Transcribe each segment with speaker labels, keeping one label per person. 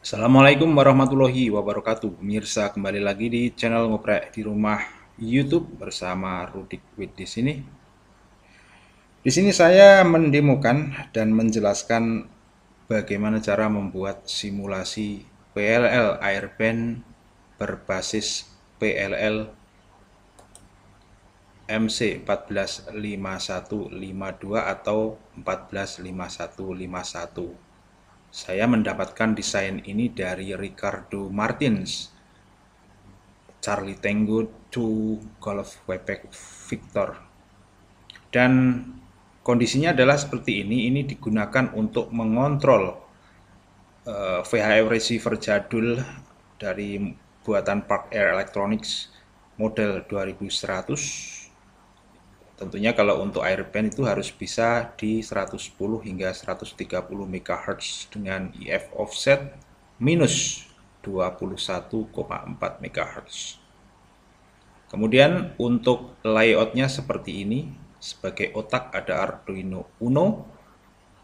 Speaker 1: Assalamualaikum warahmatullahi wabarakatuh Pemirsa kembali lagi di channel Ngoprek di Rumah YouTube bersama Rudik Wid di sini. Di sini saya mendemokan dan menjelaskan bagaimana cara membuat simulasi PLL airband berbasis PLL MC 145152 atau 145151 saya mendapatkan desain ini dari Ricardo Martins, Charlie Tango 2 Golf Webpack Victor. Dan kondisinya adalah seperti ini, ini digunakan untuk mengontrol uh, eh, VHF receiver jadul dari buatan Park Air Electronics model 2100 Tentunya kalau untuk airband itu harus bisa di 110 hingga 130 MHz dengan IF e offset minus 21,4 MHz. Kemudian untuk layoutnya seperti ini, sebagai otak ada Arduino Uno,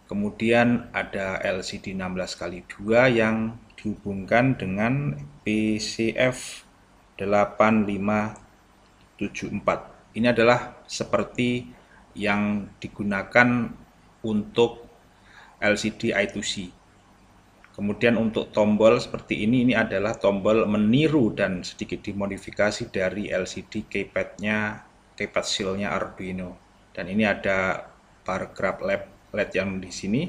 Speaker 1: kemudian ada LCD 16x2 yang dihubungkan dengan PCF 8574 ini adalah seperti yang digunakan untuk LCD I2C. Kemudian untuk tombol seperti ini, ini adalah tombol meniru dan sedikit dimodifikasi dari LCD keypadnya, keypad sealnya Arduino. Dan ini ada bar grab LED yang di sini.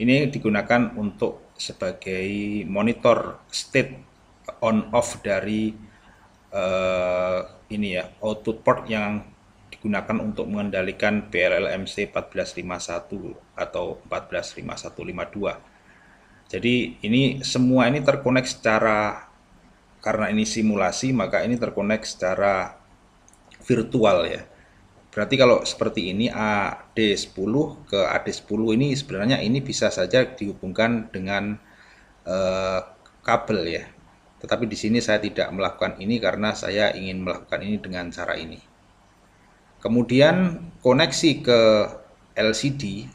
Speaker 1: Ini digunakan untuk sebagai monitor state on off dari uh, ini ya output port yang digunakan untuk mengendalikan PLLMC 1451 atau 145152. Jadi ini semua ini terkonek secara karena ini simulasi maka ini terkonek secara virtual ya. Berarti kalau seperti ini AD10 ke AD10 ini sebenarnya ini bisa saja dihubungkan dengan eh, kabel ya tetapi di sini saya tidak melakukan ini karena saya ingin melakukan ini dengan cara ini. Kemudian koneksi ke LCD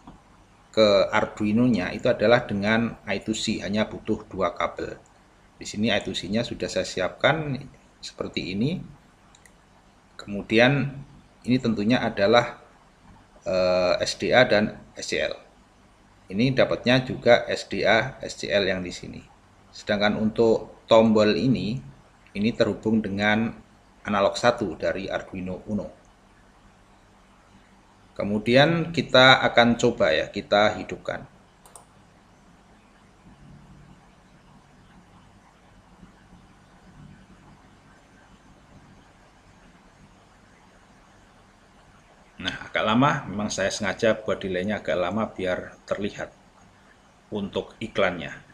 Speaker 1: ke Arduino-nya itu adalah dengan I2C, hanya butuh dua kabel. Di sini I2C-nya sudah saya siapkan seperti ini. Kemudian ini tentunya adalah eh, SDA dan SCL. Ini dapatnya juga SDA, SCL yang di sini. Sedangkan untuk tombol ini ini terhubung dengan analog satu dari Arduino Uno. Kemudian kita akan coba ya, kita hidupkan. Nah, agak lama, memang saya sengaja buat delaynya agak lama biar terlihat untuk iklannya.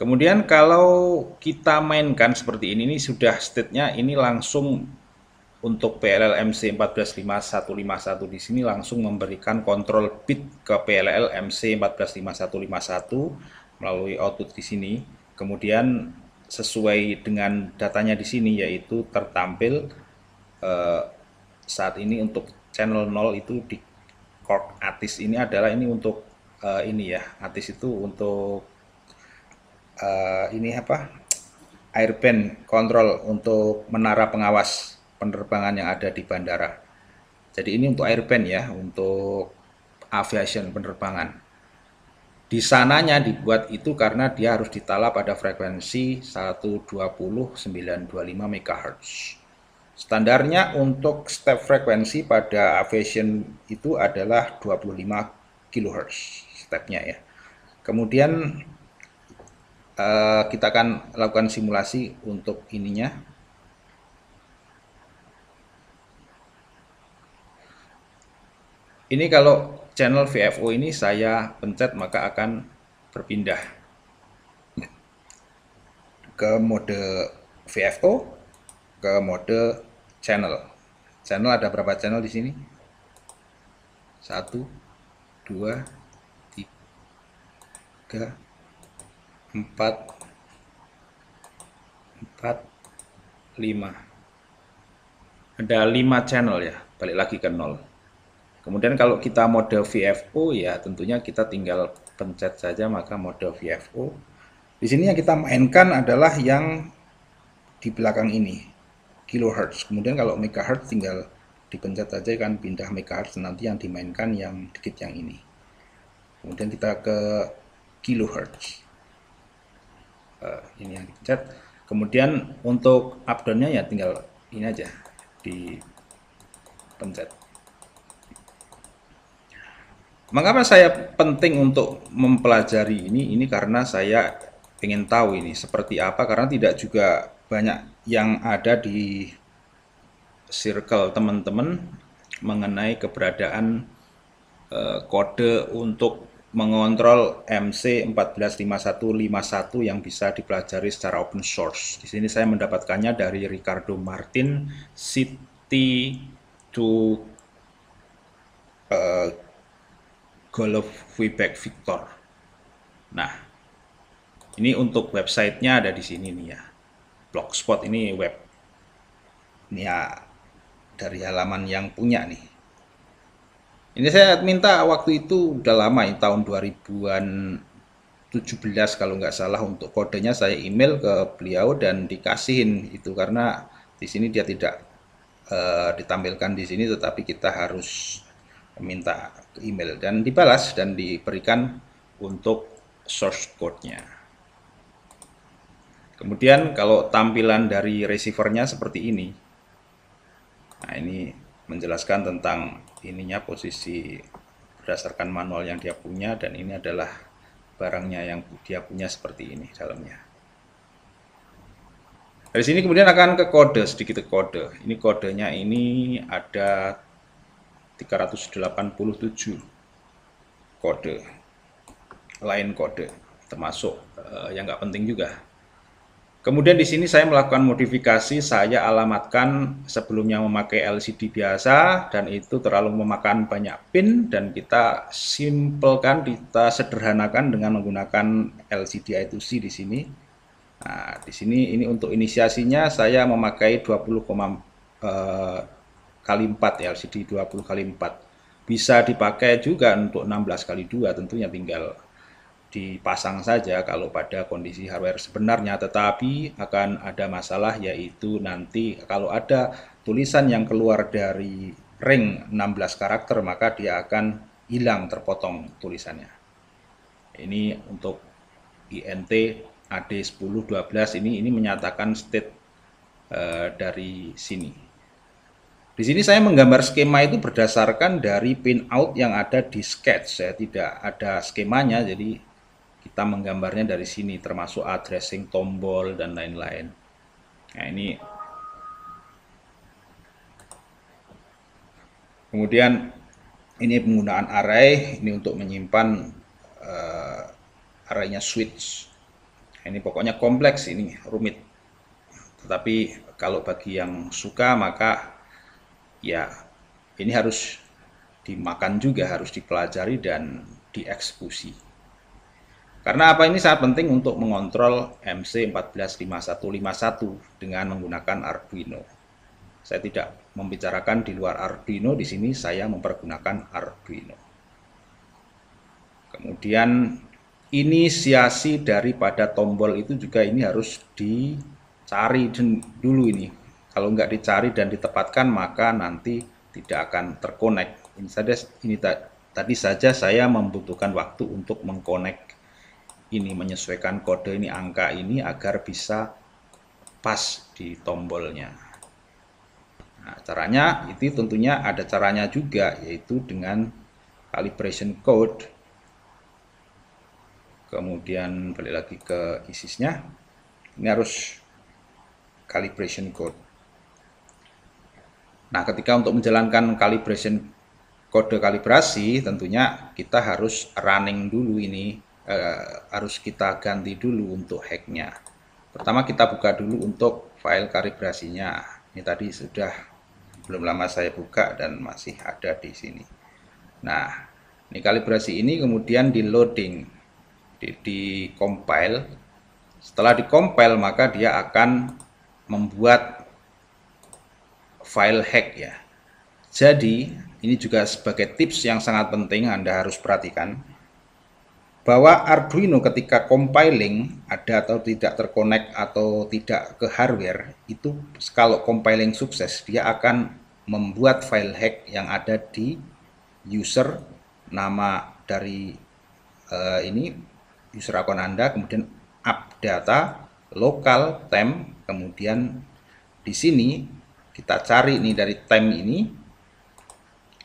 Speaker 1: Kemudian kalau kita mainkan seperti ini, ini sudah state-nya ini langsung untuk PLL mc 145151 di sini langsung memberikan kontrol bit ke PLL mc 145151 melalui output di sini. Kemudian sesuai dengan datanya di sini yaitu tertampil eh, saat ini untuk channel 0 itu di cork artis ini adalah ini untuk eh, ini ya, artis itu untuk uh, ini apa airband kontrol untuk menara pengawas penerbangan yang ada di bandara. Jadi ini untuk airband ya, untuk aviation penerbangan. Di sananya dibuat itu karena dia harus ditala pada frekuensi 120-925 MHz. Standarnya untuk step frekuensi pada aviation itu adalah 25 kHz stepnya ya. Kemudian Eh, kita akan lakukan simulasi untuk ininya ini kalau channel VFO ini saya pencet maka akan berpindah ke mode VFO ke mode channel channel ada berapa channel di sini satu dua tiga 4 4 5 ada 5 channel ya balik lagi ke nol kemudian kalau kita mode VFO ya tentunya kita tinggal pencet saja maka mode VFO di sini yang kita mainkan adalah yang di belakang ini kilohertz kemudian kalau megahertz tinggal dipencet saja kan pindah megahertz nanti yang dimainkan yang dikit yang ini kemudian kita ke kilohertz uh, ini yang dipencet kemudian untuk up nya ya tinggal ini aja di pencet mengapa saya penting untuk mempelajari ini ini karena saya ingin tahu ini seperti apa karena tidak juga banyak yang ada di circle teman-teman mengenai keberadaan eh, kode untuk mengontrol MC 145151 yang bisa dipelajari secara open source. Di sini saya mendapatkannya dari Ricardo Martin City to uh, eh, Golf Feedback Victor. Nah, ini untuk websitenya ada di sini nih ya. Blogspot ini web ini ya dari halaman yang punya nih. Ini saya minta waktu itu udah lama ya, tahun 2000-an 17 kalau nggak salah untuk kodenya saya email ke beliau dan dikasihin itu karena di sini dia tidak uh, ditampilkan di sini tetapi kita harus minta email dan dibalas dan diberikan untuk source code-nya. Kemudian kalau tampilan dari receivernya seperti ini. Nah, ini menjelaskan tentang ininya posisi berdasarkan manual yang dia punya dan ini adalah barangnya yang dia punya seperti ini dalamnya. Dari sini kemudian akan ke kode, sedikit ke kode. Ini kodenya ini ada 387 kode, lain kode, termasuk uh, yang nggak penting juga. Kemudian di sini saya melakukan modifikasi, saya alamatkan sebelumnya memakai LCD biasa dan itu terlalu memakan banyak pin dan kita simpelkan, kita sederhanakan dengan menggunakan LCD I2C di sini. Nah, di sini ini untuk inisiasinya saya memakai 20, eh, kali 4 LCD 20 kali 4. Bisa dipakai juga untuk 16 kali 2 tentunya tinggal dipasang saja kalau pada kondisi hardware sebenarnya tetapi akan ada masalah yaitu nanti kalau ada tulisan yang keluar dari ring 16 karakter maka dia akan hilang terpotong tulisannya ini untuk INT AD1012 ini ini menyatakan state uh, dari sini di sini saya menggambar skema itu berdasarkan dari pin out yang ada di sketch saya tidak ada skemanya jadi kita menggambarnya dari sini termasuk addressing tombol dan lain-lain nah ini kemudian ini penggunaan array ini untuk menyimpan uh, arraynya switch nah, ini pokoknya kompleks ini rumit tetapi kalau bagi yang suka maka ya ini harus dimakan juga harus dipelajari dan dieksekusi karena apa ini sangat penting untuk mengontrol MC145151 dengan menggunakan Arduino. Saya tidak membicarakan di luar Arduino, di sini saya mempergunakan Arduino. Kemudian inisiasi daripada tombol itu juga ini harus dicari dulu ini. Kalau nggak dicari dan ditepatkan maka nanti tidak akan terkonek. Ini, ini tadi saja saya membutuhkan waktu untuk mengkonek ini menyesuaikan kode ini angka ini agar bisa pas di tombolnya nah, caranya itu tentunya ada caranya juga yaitu dengan calibration code kemudian balik lagi ke isisnya ini harus calibration code nah ketika untuk menjalankan calibration kode kalibrasi tentunya kita harus running dulu ini eh, harus kita ganti dulu untuk hacknya. Pertama kita buka dulu untuk file kalibrasinya. Ini tadi sudah belum lama saya buka dan masih ada di sini. Nah, ini kalibrasi ini kemudian di loading, di, di compile. Setelah di compile maka dia akan membuat file hack ya. Jadi ini juga sebagai tips yang sangat penting Anda harus perhatikan bahwa Arduino ketika compiling ada atau tidak terkonek atau tidak ke hardware itu kalau compiling sukses dia akan membuat file hack yang ada di user nama dari uh, ini user akun Anda kemudian up data lokal temp kemudian di sini kita cari nih dari temp ini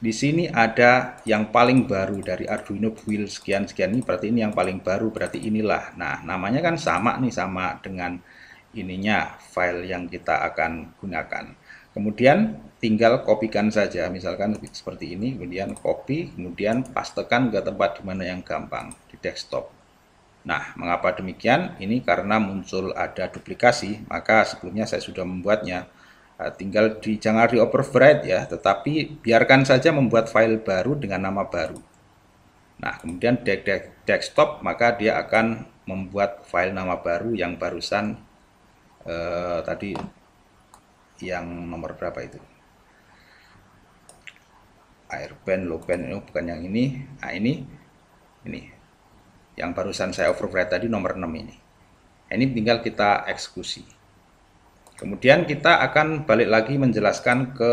Speaker 1: di sini ada yang paling baru dari Arduino build sekian-sekian ini, berarti ini yang paling baru, berarti inilah. Nah, namanya kan sama nih, sama dengan ininya, file yang kita akan gunakan. Kemudian tinggal kopikan saja, misalkan seperti ini, kemudian copy, kemudian pastekan ke tempat mana yang gampang, di desktop. Nah, mengapa demikian? Ini karena muncul ada duplikasi, maka sebelumnya saya sudah membuatnya. Eh, tinggal di jangan di overwrite ya tetapi biarkan saja membuat file baru dengan nama baru nah kemudian de desktop maka dia akan membuat file nama baru yang barusan eh, tadi yang nomor berapa itu airpen lowpen ini oh, bukan yang ini nah ini ini yang barusan saya overwrite tadi nomor 6 ini ini tinggal kita eksekusi Kemudian kita akan balik lagi menjelaskan ke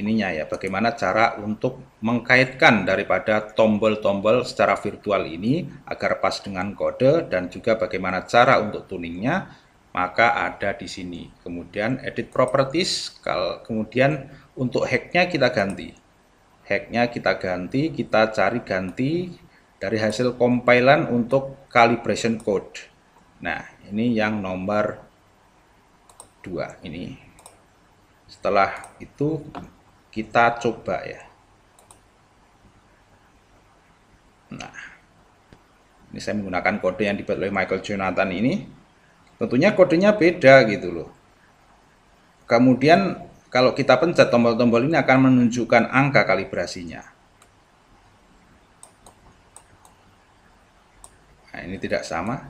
Speaker 1: ininya ya, bagaimana cara untuk mengkaitkan daripada tombol-tombol secara virtual ini agar pas dengan kode dan juga bagaimana cara untuk tuningnya, maka ada di sini. Kemudian edit properties, kemudian untuk hacknya kita ganti. Hacknya kita ganti, kita cari ganti dari hasil compilan untuk calibration code. Nah, ini yang nomor dua ini setelah itu kita coba ya nah ini saya menggunakan kode yang dibuat oleh Michael Jonathan ini tentunya kodenya beda gitu loh kemudian kalau kita pencet tombol-tombol ini akan menunjukkan angka kalibrasinya nah ini tidak sama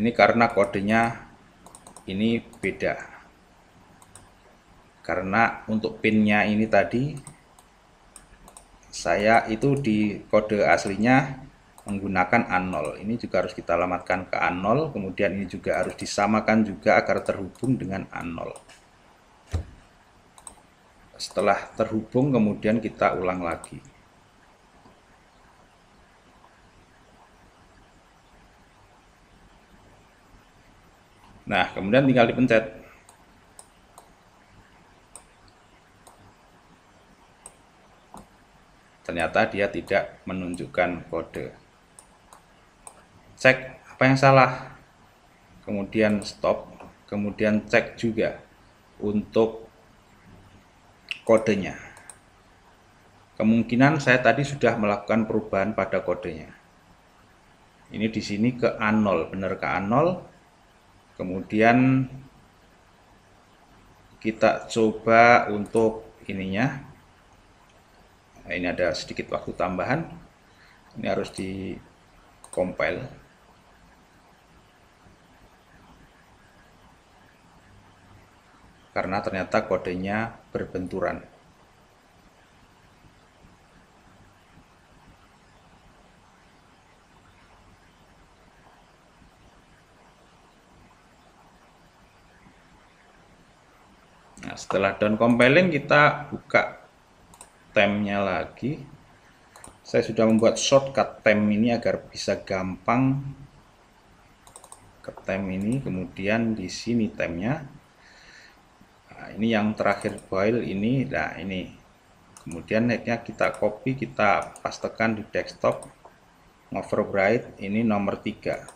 Speaker 1: ini karena kodenya ini beda karena untuk pinnya ini tadi saya itu di kode aslinya menggunakan A0 ini juga harus kita alamatkan ke A0 kemudian ini juga harus disamakan juga agar terhubung dengan A0 setelah terhubung kemudian kita ulang lagi Nah, kemudian tinggal dipencet. Ternyata dia tidak menunjukkan kode. Cek apa yang salah. Kemudian stop, kemudian cek juga untuk kodenya. Kemungkinan saya tadi sudah melakukan perubahan pada kodenya. Ini di sini ke A0, benar ke A0, kemudian kita coba untuk ininya nah, ini ada sedikit waktu tambahan ini harus di compile karena ternyata kodenya berbenturan setelah done compiling kita buka temnya lagi saya sudah membuat shortcut tem ini agar bisa gampang ke tem ini kemudian di sini temnya nah, ini yang terakhir file ini nah ini kemudian netnya kita copy kita pastekan di desktop override ini nomor tiga.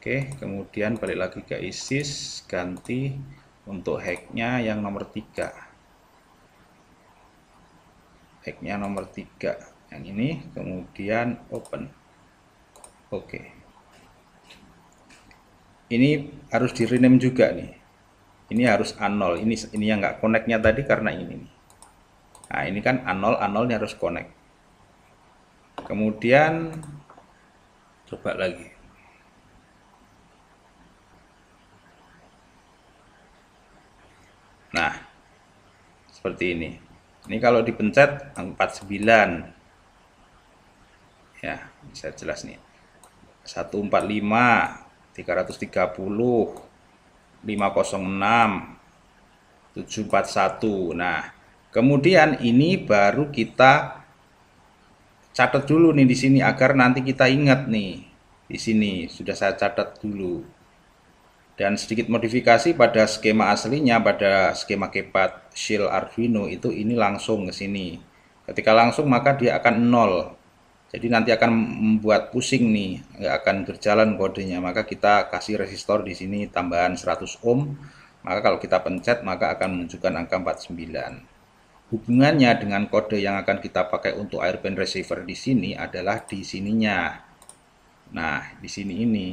Speaker 1: Oke kemudian balik lagi ke ISIS ganti untuk hacknya yang nomor tiga, hacknya nomor tiga, yang ini kemudian open oke okay. ini harus di rename juga nih ini harus anol ini ini yang nggak connectnya tadi karena ini nih. nah ini kan anol anolnya harus connect kemudian coba lagi seperti ini ini kalau dipencet 49 ya bisa jelas nih 145 330 506 741 nah kemudian ini baru kita catat dulu nih di sini agar nanti kita ingat nih di sini sudah saya catat dulu dan sedikit modifikasi pada skema aslinya pada skema kepat shield Arduino itu ini langsung ke sini ketika langsung maka dia akan nol jadi nanti akan membuat pusing nih nggak akan berjalan kodenya maka kita kasih resistor di sini tambahan 100 ohm maka kalau kita pencet maka akan menunjukkan angka 49 hubungannya dengan kode yang akan kita pakai untuk airband receiver di sini adalah di sininya nah di sini ini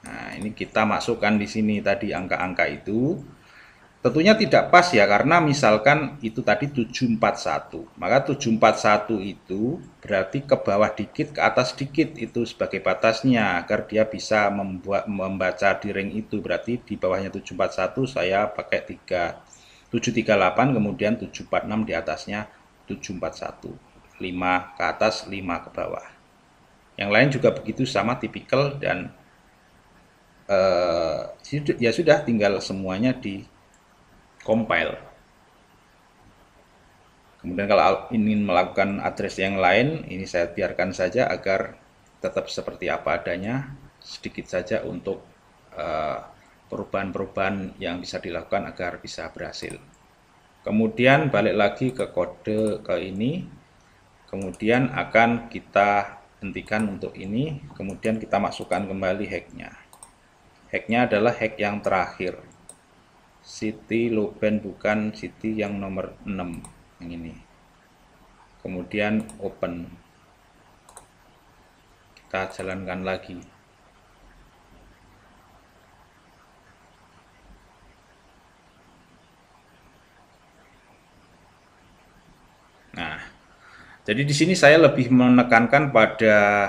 Speaker 1: Nah, ini kita masukkan di sini tadi angka-angka itu. Tentunya tidak pas ya, karena misalkan itu tadi 741. Maka 741 itu berarti ke bawah dikit, ke atas dikit itu sebagai batasnya. Agar dia bisa membuat membaca di ring itu. Berarti di bawahnya 741 saya pakai 3, 738, kemudian 746 di atasnya 741. 5 ke atas, 5 ke bawah. Yang lain juga begitu sama tipikal dan uh, ya sudah tinggal semuanya di compile. Kemudian kalau ingin melakukan address yang lain, ini saya biarkan saja agar tetap seperti apa adanya, sedikit saja untuk eh, perubahan-perubahan yang bisa dilakukan agar bisa berhasil. Kemudian balik lagi ke kode ke ini, kemudian akan kita hentikan untuk ini, kemudian kita masukkan kembali hacknya hacknya adalah hack yang terakhir city loben bukan city yang nomor 6 yang ini kemudian open kita jalankan lagi Nah, jadi di sini saya lebih menekankan pada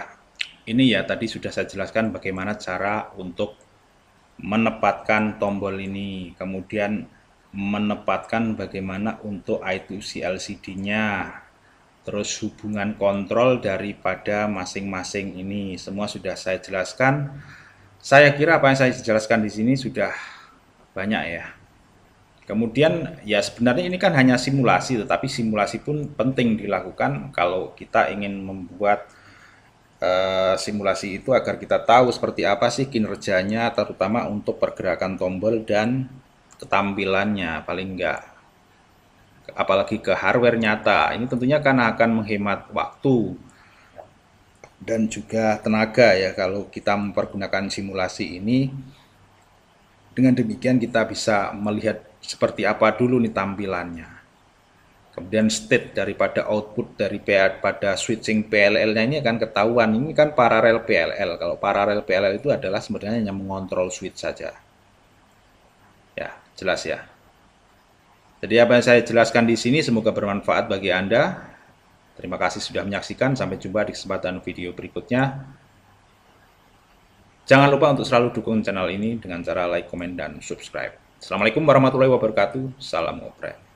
Speaker 1: ini ya, tadi sudah saya jelaskan bagaimana cara untuk menempatkan tombol ini, kemudian menempatkan bagaimana untuk I2C LCD-nya, terus hubungan kontrol daripada masing-masing ini. Semua sudah saya jelaskan. Saya kira apa yang saya jelaskan di sini sudah banyak ya. Kemudian ya sebenarnya ini kan hanya simulasi, tetapi simulasi pun penting dilakukan kalau kita ingin membuat Eh, simulasi itu agar kita tahu seperti apa sih kinerjanya terutama untuk pergerakan tombol dan ketampilannya paling enggak apalagi ke hardware nyata ini tentunya karena akan menghemat waktu dan juga tenaga ya kalau kita mempergunakan simulasi ini dengan demikian kita bisa melihat seperti apa dulu nih tampilannya Kemudian state daripada output dari pada switching PLL-nya ini akan ketahuan. Ini kan paralel PLL. Kalau paralel PLL itu adalah sebenarnya hanya mengontrol switch saja. Ya, jelas ya. Jadi apa yang saya jelaskan di sini semoga bermanfaat bagi Anda. Terima kasih sudah menyaksikan. Sampai jumpa di kesempatan video berikutnya. Jangan lupa untuk selalu dukung channel ini dengan cara like, komen, dan subscribe. Assalamualaikum warahmatullahi wabarakatuh. Salam oprek.